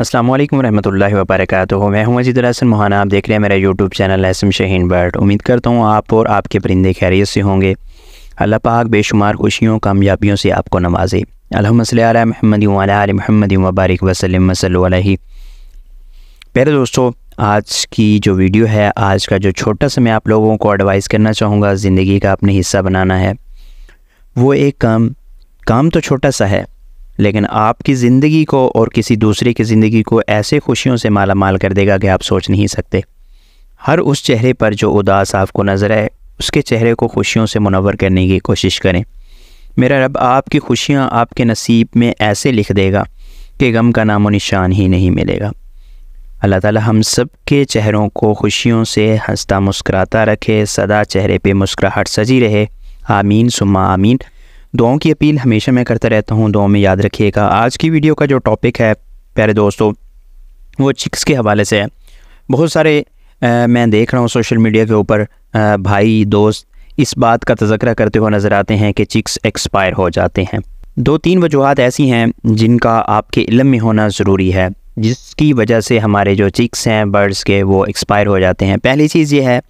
असलम वरहमल वबरक मैं हूं अजीद रसन मोहाना आप देख रहे हैं मेरा यूट्यूब चैनल एसम शहीन बर्ड उम्मीद करता हूं आप और आपके परिंदे खैरियत से होंगे अल्लाह पाक बेशुमार खुशियों कामयाबियों से आपको नवाजे अलहमसल महमद महमद वबारक वसलम वसल प्यारे दोस्तों आज की जो वीडियो है आज का जो छोटा सा मैं आप लोगों को एडवाइस करना चाहूँगा ज़िंदगी का अपने हिस्सा बनाना है वो एक काम काम तो छोटा सा है लेकिन आपकी ज़िंदगी को और किसी दूसरे की ज़िंदगी को ऐसे खुशियों से माला माल कर देगा कि आप सोच नहीं सकते हर उस चेहरे पर जो उदास आपको नज़र आए उसके चेहरे को खुशियों से मुनवर करने की कोशिश करें मेरा रब आपकी खुशियाँ आपके नसीब में ऐसे लिख देगा कि गम का नामो निशान ही नहीं मिलेगा अल्लाह ताला हम सब के चेहरों को खुशियों से हंसता मुस्कराता रखे सदा चेहरे पे मुस्कुराहट सजी रहे आमीन सुमा आमीन दुआओं की अपील हमेशा मैं करता रहता हूँ दुआओं में याद रखिएगा आज की वीडियो का जो टॉपिक है प्यारे दोस्तों वो चिक्स के हवाले से है बहुत सारे आ, मैं देख रहा हूँ सोशल मीडिया के ऊपर भाई दोस्त इस बात का तजकरा करते हुए नज़र आते हैं कि चिक्स एक्सपायर हो जाते हैं दो तीन वजूहत ऐसी हैं जिनका आपके इलम में होना ज़रूरी है जिसकी वजह से हमारे जो चिक्स हैं बर्ड्स के वो एक्सपायर हो जाते हैं पहली चीज़ ये है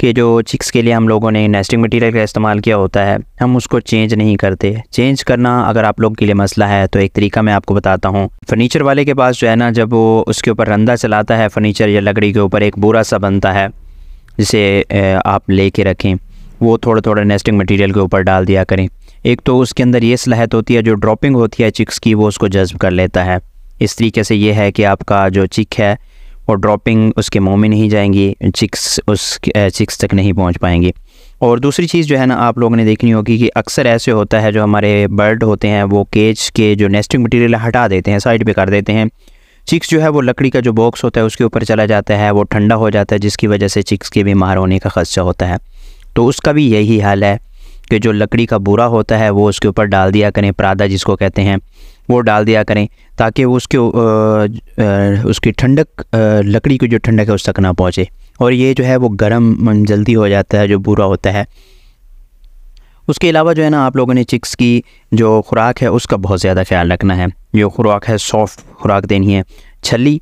कि जो चिक्स के लिए हम लोगों ने नेस्टिंग मटेरियल का इस्तेमाल किया होता है हम उसको चेंज नहीं करते चेंज करना अगर आप लोग के लिए मसला है तो एक तरीका मैं आपको बताता हूँ फर्नीचर वाले के पास जो है ना जब वो उसके ऊपर रंदा चलाता है फर्नीचर या लकड़ी के ऊपर एक बुरा सा बनता है जिसे आप ले कर रखें वो थोड़ा थोड़ा नेस्टिंग मटीरियल के ऊपर डाल दिया करें एक तो उसके अंदर ये सलाहत होती है जो ड्रॉपिंग होती है चिक्स की वो उसको जज्ब कर लेता है इस तरीके से ये है कि आपका जो चिक है और ड्रॉपिंग उसके मुंह में नहीं जाएंगी चिक्स उस चिक्स तक नहीं पहुंच पाएंगी और दूसरी चीज़ जो है ना आप लोगों ने देखनी होगी कि अक्सर ऐसे होता है जो हमारे बर्ड होते हैं वो केज के जो नेस्टिंग मटेरियल हटा देते हैं साइड पे कर देते हैं चिक्स जो है वो लकड़ी का जो बॉक्स होता है उसके ऊपर चला जाता है वो ठंडा हो जाता है जिसकी वजह से चिक्स के बीमार होने का खदशा होता है तो उसका भी यही हाल है कि जो लकड़ी का बुरा होता है वो उसके ऊपर डाल दिया करें प्रादा जिसको कहते हैं वो डाल दिया करें ताकि वो उसके उसकी ठंडक लकड़ी की जो ठंडक है उस तक ना पहुँचे और ये जो है वो गर्म जल्दी हो जाता है जो बुरा होता है उसके अलावा जो है ना आप लोगों ने चिक्स की जो खुराक है उसका बहुत ज़्यादा ख्याल रखना है जो खुराक है सॉफ्ट खुराक देनी है छली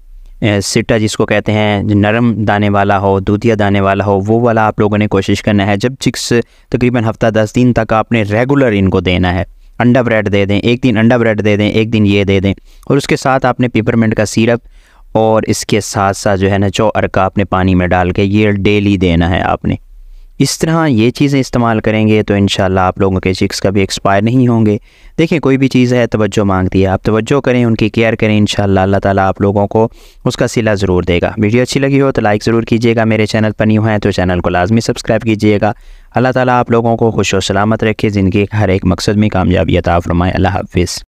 सिट्टा जिसको कहते हैं नरम दाने वाला हो दूधिया दाने वाला हो वो वाला आप लोगों ने कोशिश करना है जब चिक्स तकरीबन हफ्ता दस दिन तक आपने रेगुलर इनको देना है अंडा ब्रेड दे दें एक दिन अंडा ब्रेड दे दें एक दिन ये दे दें और उसके साथ आपने पेपरमेंट का सिरप और इसके साथ साथ जो है ना चौ अरका आपने पानी में डाल के ये डेली देना है आपने इस तरह ये चीज़ें इस्तेमाल करेंगे तो इन आप लोगों के चिक्स कभी एक्सपायर नहीं होंगे देखें कोई भी चीज़ है तवज्जो मांगती है आप तवज्जो करें उनकी केयर करें इन अल्लाह ताला आप लोगों को उसका सिला ज़रूर देगा वीडियो अच्छी लगी हो तो लाइक ज़रूर कीजिएगा मेरे चैनल पर न्यू हैं तो चैनल को लाजमी सब्सक्राइब कीजिएगा अल्लाह ताली आप लोगों को खुश व सलामत रखे ज़िंदगी हर एक मकसद में कामयाबी अता फरमाए अल्लाह हाफिज़